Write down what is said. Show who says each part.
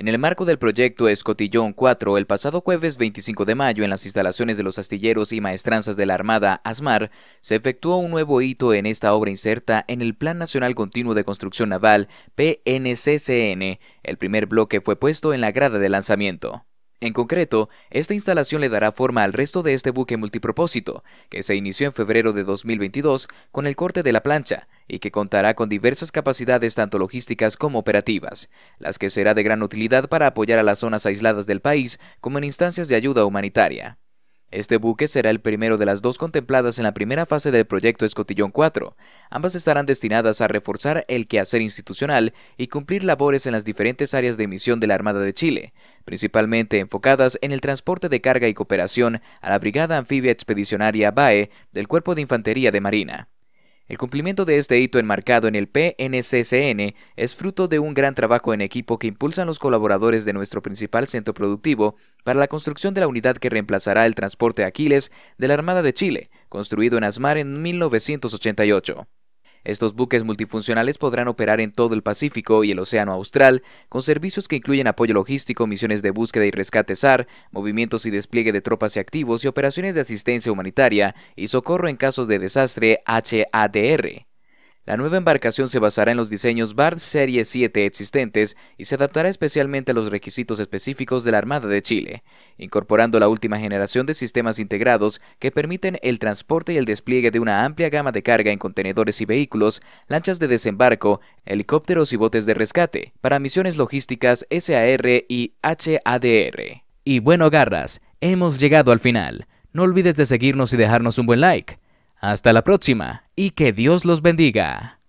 Speaker 1: En el marco del proyecto Escotillón 4, el pasado jueves 25 de mayo, en las instalaciones de los astilleros y maestranzas de la Armada ASMAR, se efectuó un nuevo hito en esta obra inserta en el Plan Nacional Continuo de Construcción Naval, PNCCN. El primer bloque fue puesto en la grada de lanzamiento. En concreto, esta instalación le dará forma al resto de este buque multipropósito, que se inició en febrero de 2022 con el corte de la plancha, y que contará con diversas capacidades tanto logísticas como operativas, las que será de gran utilidad para apoyar a las zonas aisladas del país como en instancias de ayuda humanitaria. Este buque será el primero de las dos contempladas en la primera fase del proyecto Escotillón 4. Ambas estarán destinadas a reforzar el quehacer institucional y cumplir labores en las diferentes áreas de misión de la Armada de Chile, principalmente enfocadas en el transporte de carga y cooperación a la Brigada Anfibia Expedicionaria BAE del Cuerpo de Infantería de Marina. El cumplimiento de este hito enmarcado en el PNCCN es fruto de un gran trabajo en equipo que impulsan los colaboradores de nuestro principal centro productivo para la construcción de la unidad que reemplazará el transporte Aquiles de la Armada de Chile, construido en Asmar en 1988. Estos buques multifuncionales podrán operar en todo el Pacífico y el Océano Austral, con servicios que incluyen apoyo logístico, misiones de búsqueda y rescate SAR, movimientos y despliegue de tropas y activos y operaciones de asistencia humanitaria y socorro en casos de desastre HADR. La nueva embarcación se basará en los diseños BART Serie 7 existentes y se adaptará especialmente a los requisitos específicos de la Armada de Chile, incorporando la última generación de sistemas integrados que permiten el transporte y el despliegue de una amplia gama de carga en contenedores y vehículos, lanchas de desembarco, helicópteros y botes de rescate, para misiones logísticas SAR y HADR. Y bueno, garras, hemos llegado al final. No olvides de seguirnos y dejarnos un buen like. Hasta la próxima y que Dios los bendiga.